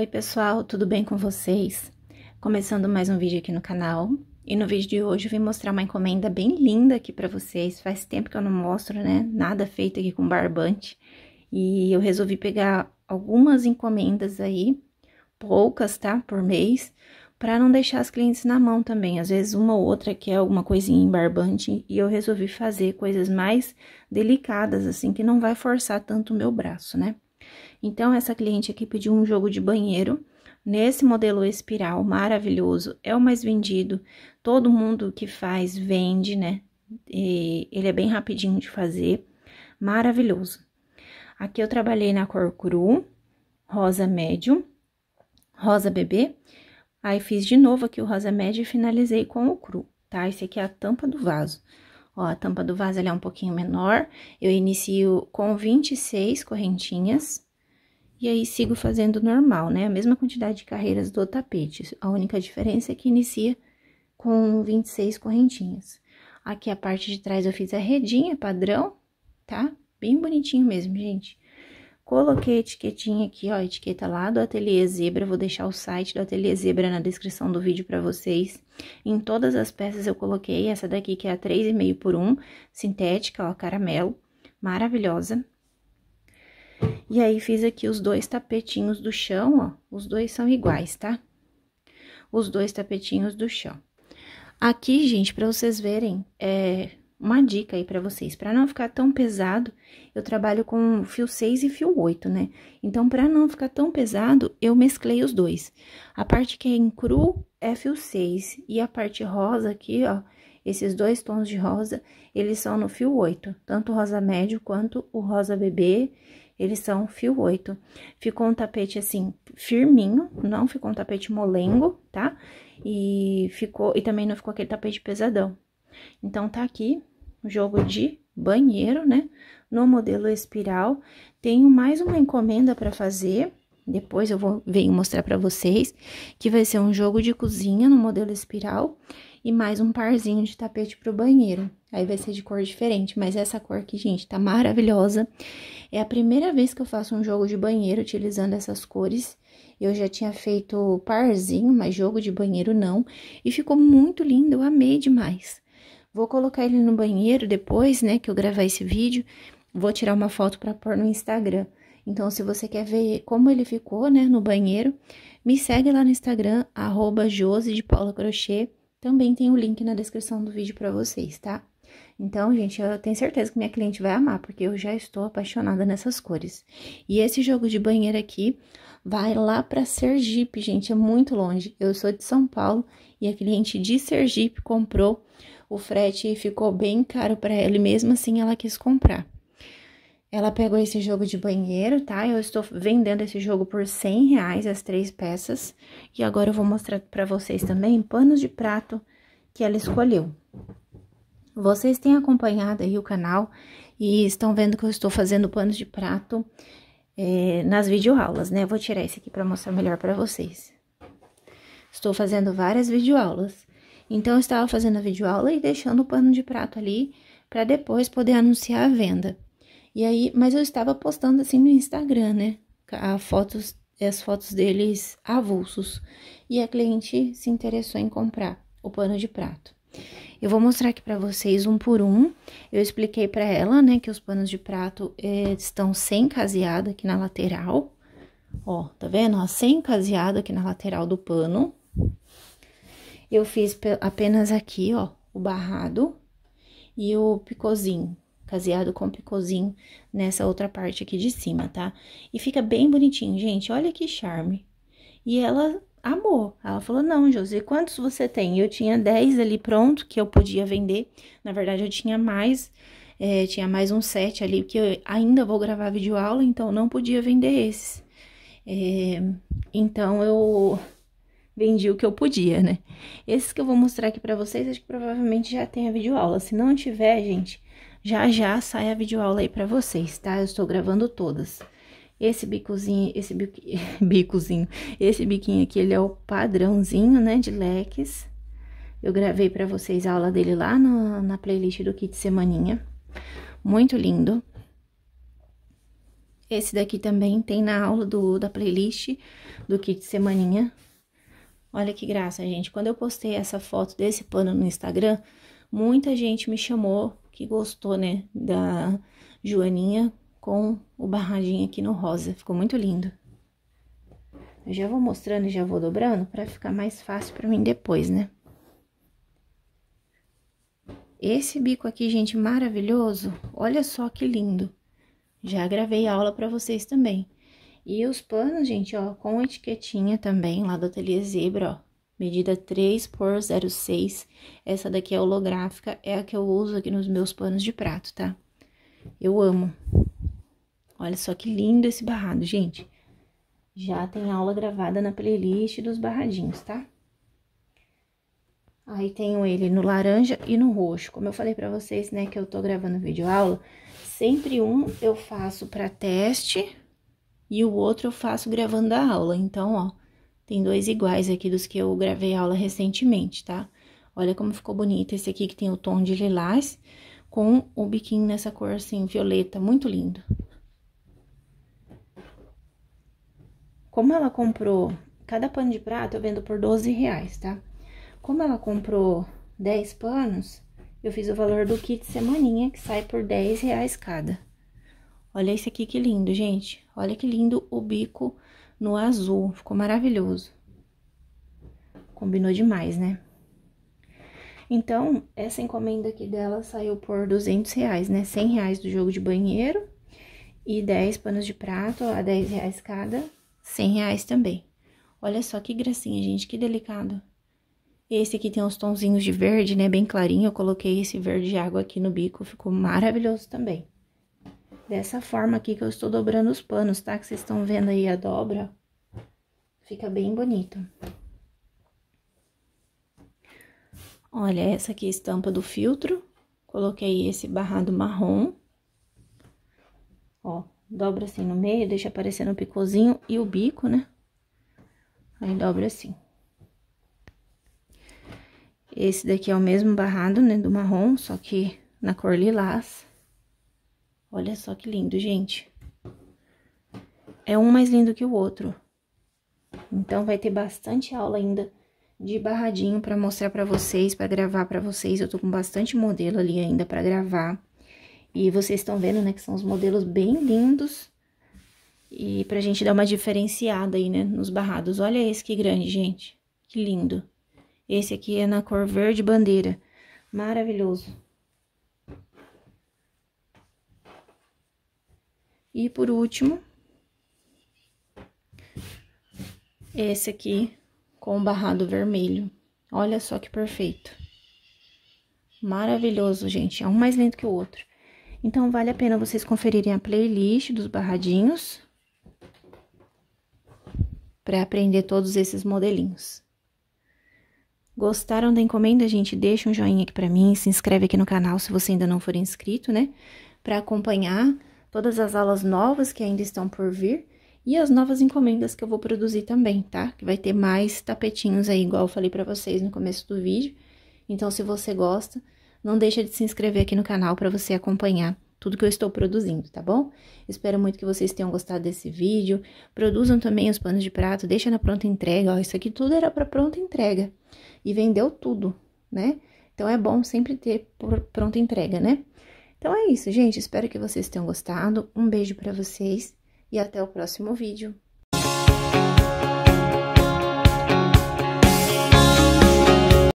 Oi pessoal, tudo bem com vocês? Começando mais um vídeo aqui no canal. E no vídeo de hoje eu vim mostrar uma encomenda bem linda aqui pra vocês. Faz tempo que eu não mostro, né? Nada feito aqui com barbante. E eu resolvi pegar algumas encomendas aí, poucas, tá? Por mês, pra não deixar as clientes na mão também. Às vezes uma ou outra quer alguma coisinha em barbante e eu resolvi fazer coisas mais delicadas, assim, que não vai forçar tanto o meu braço, né? Então, essa cliente aqui pediu um jogo de banheiro, nesse modelo espiral maravilhoso, é o mais vendido, todo mundo que faz vende, né? E ele é bem rapidinho de fazer, maravilhoso. Aqui eu trabalhei na cor cru, rosa médio, rosa bebê, aí fiz de novo aqui o rosa médio e finalizei com o cru, tá? Esse aqui é a tampa do vaso. Ó, a tampa do vaso é um pouquinho menor, eu inicio com 26 correntinhas, e aí sigo fazendo normal, né? A mesma quantidade de carreiras do tapete. A única diferença é que inicia com 26 correntinhas. Aqui a parte de trás eu fiz a redinha padrão, tá? Bem bonitinho mesmo, gente. Coloquei a etiquetinha aqui, ó, a etiqueta lá do Ateliê Zebra, vou deixar o site do Ateliê Zebra na descrição do vídeo para vocês. Em todas as peças eu coloquei essa daqui que é a 3,5 por 1, sintética, ó, caramelo, maravilhosa. E aí, fiz aqui os dois tapetinhos do chão, ó. Os dois são iguais, tá? Os dois tapetinhos do chão. Aqui, gente, pra vocês verem, é uma dica aí pra vocês. Pra não ficar tão pesado, eu trabalho com fio 6 e fio 8, né? Então, pra não ficar tão pesado, eu mesclei os dois. A parte que é em cru é fio 6 e a parte rosa aqui, ó, esses dois tons de rosa, eles são no fio 8, tanto o rosa médio quanto o rosa bebê eles são fio 8. Ficou um tapete assim, firminho, não ficou um tapete molengo, tá? E ficou, e também não ficou aquele tapete pesadão. Então, tá aqui o jogo de banheiro, né? No modelo espiral. Tenho mais uma encomenda para fazer, depois eu vou venho mostrar para vocês, que vai ser um jogo de cozinha no modelo espiral e mais um parzinho de tapete pro banheiro. Aí vai ser de cor diferente, mas essa cor aqui, gente, tá maravilhosa. É a primeira vez que eu faço um jogo de banheiro utilizando essas cores. Eu já tinha feito parzinho, mas jogo de banheiro não. E ficou muito lindo, eu amei demais. Vou colocar ele no banheiro depois, né, que eu gravar esse vídeo. Vou tirar uma foto para pôr no Instagram. Então, se você quer ver como ele ficou, né, no banheiro, me segue lá no Instagram, arroba de Paula Crochê. Também tem o link na descrição do vídeo para vocês, tá? Então, gente, eu tenho certeza que minha cliente vai amar, porque eu já estou apaixonada nessas cores. E esse jogo de banheiro aqui vai lá para Sergipe, gente, é muito longe. Eu sou de São Paulo e a cliente de Sergipe comprou o frete e ficou bem caro para ela, e mesmo assim ela quis comprar. Ela pegou esse jogo de banheiro, tá? Eu estou vendendo esse jogo por 100 reais, as três peças. E agora eu vou mostrar para vocês também panos de prato que ela escolheu. Vocês têm acompanhado aí o canal e estão vendo que eu estou fazendo panos de prato é, nas videoaulas, né? vou tirar esse aqui para mostrar melhor para vocês. Estou fazendo várias videoaulas. Então, eu estava fazendo a videoaula e deixando o pano de prato ali para depois poder anunciar a venda. E aí, mas eu estava postando assim no Instagram, né? A fotos, as fotos deles avulsos. E a cliente se interessou em comprar o pano de prato. Eu vou mostrar aqui para vocês um por um. Eu expliquei para ela, né, que os panos de prato eh, estão sem caseado aqui na lateral. Ó, tá vendo? Ó, sem caseado aqui na lateral do pano. Eu fiz apenas aqui, ó, o barrado e o picozinho, caseado com picôzinho nessa outra parte aqui de cima, tá? E fica bem bonitinho, gente, olha que charme. E ela amou, ela falou, não, Josi, quantos você tem? Eu tinha 10 ali pronto, que eu podia vender, na verdade eu tinha mais, é, tinha mais uns 7 ali, porque eu ainda vou gravar vídeo aula, então não podia vender esses. É, então eu vendi o que eu podia, né? Esses que eu vou mostrar aqui pra vocês, acho que provavelmente já tem a videoaula. Se não tiver, gente, já já sai a videoaula aí para vocês, tá? Eu estou gravando todas. Esse bicozinho, esse bico, bicozinho, esse biquinho aqui, ele é o padrãozinho, né, de leques. Eu gravei para vocês a aula dele lá no, na playlist do kit semaninha. Muito lindo. Esse daqui também tem na aula do, da playlist do kit semaninha. Olha que graça, gente. Quando eu postei essa foto desse pano no Instagram, muita gente me chamou que gostou, né, da joaninha com o barradinho aqui no rosa. Ficou muito lindo. Eu já vou mostrando e já vou dobrando para ficar mais fácil para mim depois, né? Esse bico aqui, gente, maravilhoso. Olha só que lindo. Já gravei a aula para vocês também. E os panos, gente, ó, com etiquetinha também, lá do Ateliê Zebra, ó medida 3 por 06. Essa daqui é holográfica, é a que eu uso aqui nos meus panos de prato, tá? Eu amo. Olha só que lindo esse barrado, gente. Já tem aula gravada na playlist dos barradinhos, tá? Aí tenho ele no laranja e no roxo. Como eu falei pra vocês, né, que eu tô gravando vídeo aula, sempre um eu faço pra teste e o outro eu faço gravando a aula. Então, ó, tem dois iguais aqui dos que eu gravei aula recentemente, tá? Olha como ficou bonito esse aqui que tem o tom de lilás com o biquinho nessa cor assim, violeta, muito lindo. Como ela comprou, cada pano de prato eu vendo por 12 reais, tá? Como ela comprou 10 panos, eu fiz o valor do kit semaninha, que sai por 10 reais cada. Olha esse aqui que lindo, gente. Olha que lindo o bico no azul. Ficou maravilhoso. Combinou demais, né? Então, essa encomenda aqui dela saiu por 200 reais, né? 100 reais do jogo de banheiro e 10 panos de prato a 10 reais cada, 100 reais também. Olha só que gracinha, gente, que delicado. Esse aqui tem uns tonzinhos de verde, né, bem clarinho, eu coloquei esse verde água aqui no bico, ficou maravilhoso também dessa forma aqui que eu estou dobrando os panos, tá? Que vocês estão vendo aí a dobra, fica bem bonito. Olha, essa aqui é a estampa do filtro, coloquei esse barrado marrom, ó, dobra assim no meio, deixa aparecendo o picôzinho e o bico, né? Aí dobra assim. Esse daqui é o mesmo barrado, né, do marrom, só que na cor lilás. Olha só que lindo, gente. É um mais lindo que o outro. Então, vai ter bastante aula ainda de barradinho para mostrar para vocês, para gravar para vocês. Eu tô com bastante modelo ali ainda para gravar. E vocês estão vendo, né, que são os modelos bem lindos. E pra gente dar uma diferenciada aí, né, nos barrados. Olha esse que grande, gente. Que lindo. Esse aqui é na cor verde bandeira. Maravilhoso. E por último, esse aqui com o barrado vermelho. Olha só que perfeito. Maravilhoso, gente. É um mais lento que o outro. Então, vale a pena vocês conferirem a playlist dos barradinhos para aprender todos esses modelinhos. Gostaram da encomenda, gente? Deixa um joinha aqui para mim, se inscreve aqui no canal se você ainda não for inscrito, né? Para acompanhar todas as aulas novas que ainda estão por vir e as novas encomendas que eu vou produzir também, tá? Que vai ter mais tapetinhos aí, igual eu falei para vocês no começo do vídeo. Então, se você gosta, não deixa de se inscrever aqui no canal para você acompanhar tudo que eu estou produzindo, tá bom? Espero muito que vocês tenham gostado desse vídeo. Produzam também os panos de prato, deixa na pronta entrega. Ó, isso aqui tudo era para pronta entrega e vendeu tudo, né? Então, é bom sempre ter pronta entrega, né? Então é isso, gente. Espero que vocês tenham gostado. Um beijo para vocês e até o próximo vídeo.